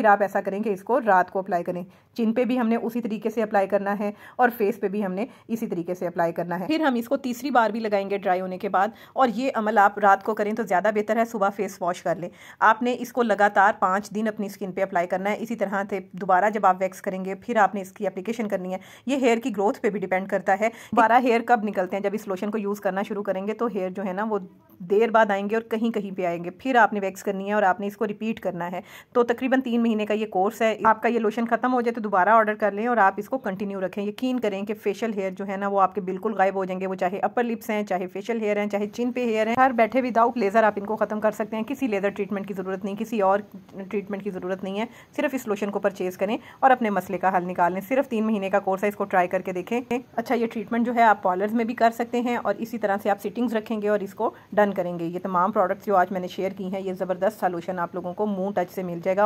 फिर आप ऐसा करेंगे इसको रात को अप्लाई करें चिन पे भी हमने उसी तरीके से अप्लाई करना है और फेस पे भी हमने इसी तरीके से अप्लाई करना है फिर हम इसको तीसरी बार भी लगाएंगे ड्राई होने के बाद और ये अमल आप रात को करें तो ज़्यादा बेहतर है सुबह फेस वॉश कर लें आपने इसको लगातार पाँच दिन अपनी स्किन पर अप्लाई करना है इसी तरह से दोबारा जब आप वैक्स करेंगे फिर आपने इसकी अप्लीकेशन करनी है ये हेयर की ग्रोथ पर भी डिपेंड करता है दोबारा हेयर कब निकलते हैं जब इस लोशन को यूज़ करना शुरू करेंगे तो हेयर जो है ना वो देर बाद आएंगे और कहीं कहीं पे आएंगे फिर आपने वैक्स करनी है और आपने इसको रिपीट करना है तो तकरीबन तीन महीने का ये कोर्स है आपका ये लोशन खत्म हो जाए तो दोबारा ऑर्डर कर लें और आप इसको कंटिन्यू रखें यकीन करें कि फेशियल हेयर जो है ना वो आपके बिल्कुल गायब हो जाएंगे वो चाहे अपर लिप्स हैं चाहे फेशियल हेयर हैं चाहे चिन पे हेयर है हर बैठे विदाउट लेज़र आप इनको खत्म कर सकते हैं किसी लेज़र ट्रीटमेंट की ज़रूरत नहीं किसी और ट्रीटमेंट की ज़रूरत नहीं है सिर्फ इस लोशन को परचेज़ करें और अपने मसले का हल निकाल लें सिर्फ तीन महीने का कोर्स है इसको ट्राई करके देखें अच्छा ये ट्रीटमेंट जो है आप पॉलर्स में भी कर सकते हैं और इसी तरह से आप सिटिंग्स रखेंगे और इसको डन करेंगे ये तमाम प्रोडक्ट्स जो आज मैंने शेयर की हैं ये ज़बरदस्त सॉल्यूशन आप लोगों को मुंह टच से मिल जाएगा